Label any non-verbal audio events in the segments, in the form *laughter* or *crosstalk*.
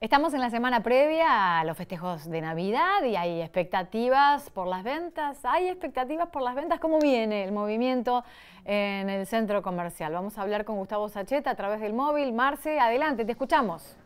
Estamos en la semana previa a los festejos de Navidad y hay expectativas por las ventas. Hay expectativas por las ventas. ¿Cómo viene el movimiento en el centro comercial? Vamos a hablar con Gustavo Sacheta a través del móvil. Marce, adelante, te escuchamos.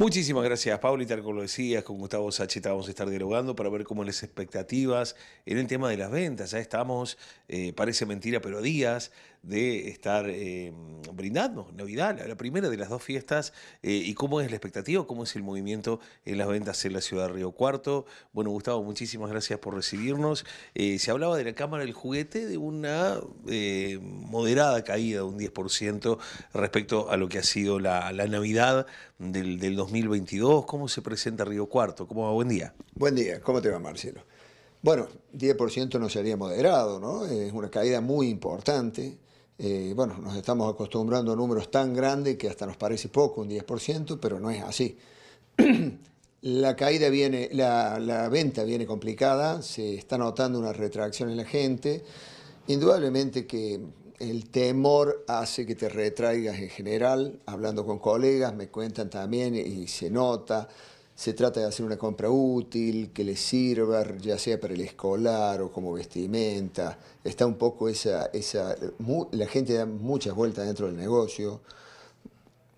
Muchísimas gracias, Pablo, y tal como lo decías, con Gustavo Sacheta vamos a estar dialogando para ver cómo las expectativas en el tema de las ventas. Ya ¿eh? estamos, eh, parece mentira, pero días de estar eh, brindando Navidad, la, primera de las dos fiestas, eh, y cómo es la expectativa, cómo es el movimiento en las ventas en la ciudad de Río Cuarto. Bueno, Gustavo, muchísimas gracias por recibirnos. Eh, se hablaba de la Cámara del Juguete de una moderada caída de un 10% respecto a lo que ha sido la, Navidad del, del 2022. ¿Cómo se presenta Río Cuarto? ¿Cómo va? Buen día. Buen día. ¿Cómo te va, Marcelo? Bueno, 10% no sería moderado, ¿no? Es una caída muy importante. Eh, bueno, nos estamos acostumbrando a números tan grandes que hasta nos parece poco, un 10%, pero no es así. *clears throat* la caída viene, la, venta viene complicada, se está notando una retracción en la gente. Indudablemente que el temor hace que te retraigas en general, hablando con colegas, me cuentan también y se nota se trata de hacer una compra útil, que le sirva, ya sea para el escolar o como vestimenta. Está un poco esa... esa la gente da muchas vueltas dentro del negocio,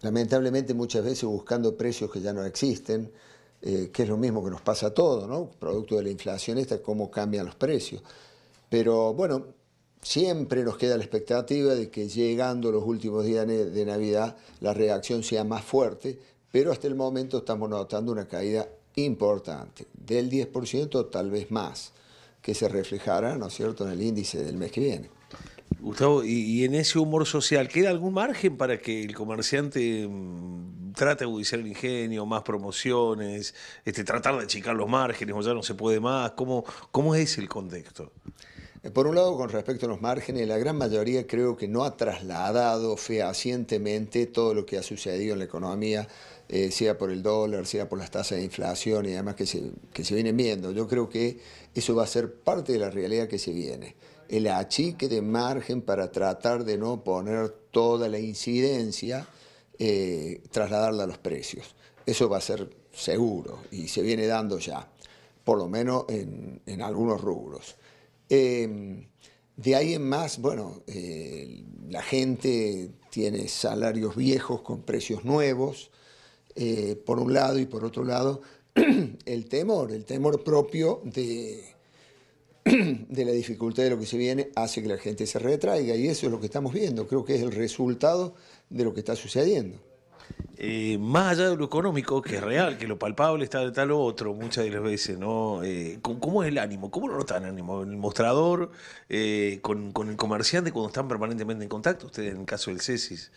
lamentablemente muchas veces buscando precios que ya no existen, eh, que es lo mismo que nos pasa a todos, ¿no? Producto de la inflación esta, cómo cambian los precios. Pero bueno, siempre nos queda la expectativa de que llegando los últimos días de Navidad la reacción sea más fuerte, pero hasta el momento estamos notando una caída importante, del 10% tal vez más, que se reflejará, ¿no es cierto?, en el índice del mes que viene. Gustavo, y, en ese humor social, ¿queda algún margen para que el comerciante mm, trate de agudizar el ingenio, más promociones, este, tratar de achicar los márgenes o ya no se puede más? ¿Cómo, cómo es el contexto? Eh, por un lado, con respecto a los márgenes, la gran mayoría creo que no ha trasladado fehacientemente todo lo que ha sucedido en la economía, eh, sea por el dólar, sea por las tasas de inflación y demás que se, que vienen viendo. Yo creo que eso va a ser parte de la realidad que se viene. El achique de margen para tratar de no poner toda la incidencia, eh, trasladarla a los precios. Eso va a ser seguro y se viene dando ya, por lo menos en algunos rubros. Em, de ahí en más, bueno, eh, la gente tiene salarios viejos con precios nuevos, eh, por un lado, y por otro lado, *clears throat* el temor, el temor propio de, *clears throat* de la dificultad de lo que se viene hace que la gente se retraiga, y eso es lo que estamos viendo, creo que es el resultado de lo que está sucediendo. Eh, más allá de lo económico, que es real, que lo palpable está de tal o otro, muchas de las veces, ¿no? Eh, ¿cómo, es el ánimo? ¿Cómo lo notan el ánimo? ¿El mostrador eh, con, con, el comerciante cuando están permanentemente en contacto? Ustedes en el caso del CESIS.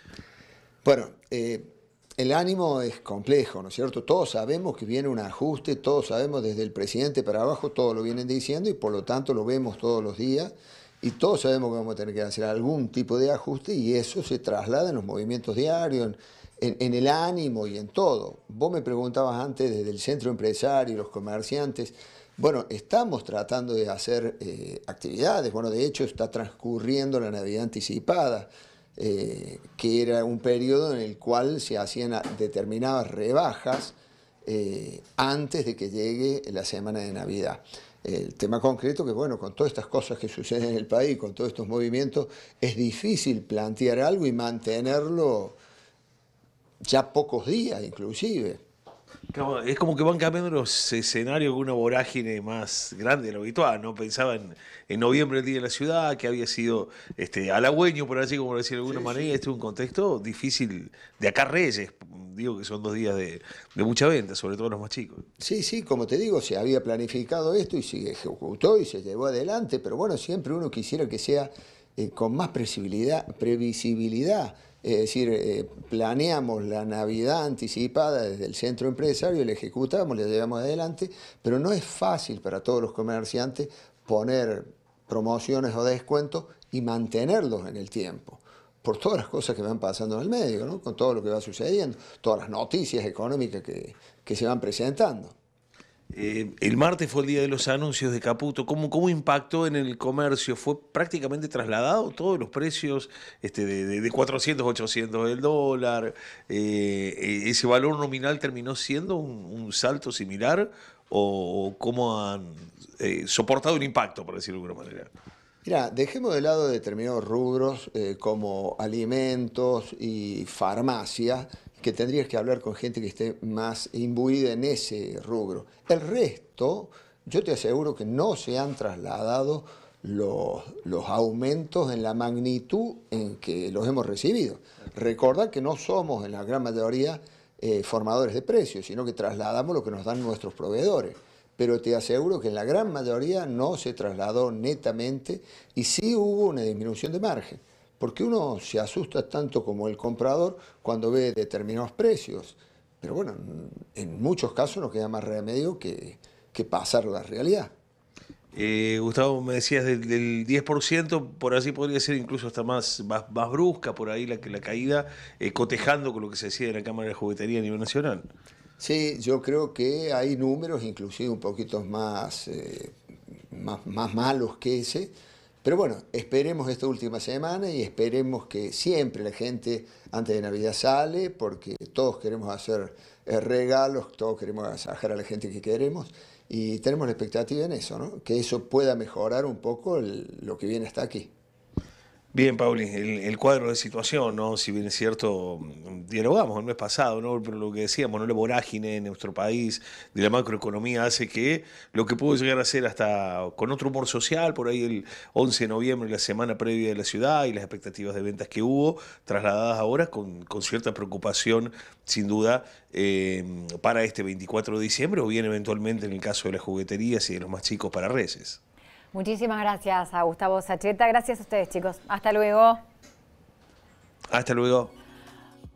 Bueno, el ánimo es complejo, ¿no es cierto? Todos sabemos que viene un ajuste, todos sabemos desde el presidente para abajo, todos lo vienen diciendo y por lo tanto lo vemos todos los días y todos sabemos que vamos a tener que hacer algún tipo de ajuste y eso se traslada en los movimientos diarios, en en, el ánimo y en todo. Vos me preguntabas antes desde el centro empresario y los comerciantes. Bueno, estamos tratando de hacer eh, actividades. Bueno, de hecho está transcurriendo la Navidad anticipada, eh, que era un periodo en el cual se hacían determinadas rebajas eh, antes de que llegue la semana de Navidad. El tema concreto que, bueno, con todas estas cosas que suceden en el país, con todos estos movimientos, es difícil plantear algo y mantenerlo ya pocos días inclusive. Es como que van cambiando los escenarios con una vorágine más grande de lo habitual, ¿no? pensaban en, noviembre el Día de la Ciudad, que había sido este, halagüeño, por así como decirlo de alguna manera, este es un contexto difícil de acá Reyes, digo que son dos días de, mucha venta, sobre todo los más chicos. Sí, sí, como te digo, se había planificado esto y se ejecutó y se llevó adelante, pero bueno, siempre uno quisiera que sea eh, con más previsibilidad es decir, eh, planeamos la Navidad anticipada desde el centro empresario, la ejecutamos, la llevamos adelante, pero no es fácil para todos los comerciantes poner promociones o descuentos y mantenerlos en el tiempo por todas las cosas que van pasando en el medio, con todo lo que va sucediendo, todas las noticias económicas que se van presentando. Eh, el martes fue el día de los anuncios de Caputo. ¿Cómo, ¿Cómo, impactó en el comercio? ¿Fue prácticamente trasladado todos los precios este, de, 400, 800 del dólar? Eh, ¿Ese valor nominal terminó siendo un, salto similar? ¿O, cómo han eh, soportado un impacto, por decirlo de alguna manera? Mira, dejemos de lado determinados rubros como alimentos y farmacias que tendrías que hablar con gente que esté más imbuida en ese rubro. El resto, yo te aseguro que no se han trasladado los, aumentos en la magnitud en que los hemos recibido. Recordad que no somos en la gran mayoría eh, formadores de precios, sino que trasladamos lo que nos dan nuestros proveedores. Pero te aseguro que en la gran mayoría no se trasladó netamente y sí hubo una disminución de margen porque uno se asusta tanto como el comprador cuando ve determinados precios. Pero bueno, en muchos casos no queda más remedio que, que pasar la realidad. Eh, Gustavo, me decías del, 10%, por así podría ser incluso hasta más, más, brusca por ahí la, la caída, eh, cotejando con lo que se decía en la Cámara de Juguetería a nivel nacional. Sí, yo creo que hay números, inclusive un poquito más, eh, más, más malos que ese, pero bueno, esperemos esta última semana y esperemos que siempre la gente antes de Navidad sale, porque todos queremos hacer eh, regalos, todos queremos sacar a la gente que queremos y tenemos la expectativa en eso, ¿no? que eso pueda mejorar un poco lo que viene hasta aquí. Bien, Pauli, el, cuadro de situación, ¿no? Si bien es cierto, mm, dialogamos el mes pasado, ¿no? Pero lo que decíamos, ¿no? La vorágine en nuestro país de la macroeconomía hace que lo que pudo llegar a ser hasta con otro humor social, por ahí el 11 de noviembre, la semana previa de la ciudad y las expectativas de ventas que hubo, trasladadas ahora con, cierta preocupación, sin duda, eh, para este 24 de diciembre o bien eventualmente en el caso de las jugueterías y de los más chicos para reses. Muchísimas gracias a Gustavo Sacheta. Gracias a ustedes, chicos. Hasta luego. Hasta luego.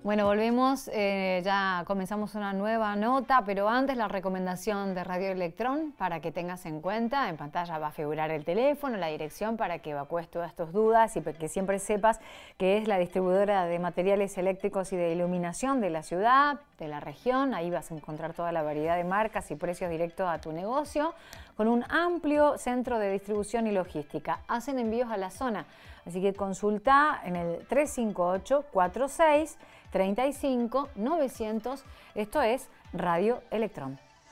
Bueno, volvemos, eh, ya comenzamos una nueva nota, pero antes la recomendación de Radio Electrón para que tengas en cuenta. En pantalla va a figurar el teléfono, la dirección para que evacúes todas tus dudas y que siempre sepas que es la distribuidora de materiales eléctricos y de iluminación de la ciudad, de la región. Ahí vas a encontrar toda la variedad de marcas y precios directos a tu negocio, con un amplio centro de distribución y logística. Hacen envíos a la zona. Así que consulta en el 358-46-35-900. Esto es Radio Electrón.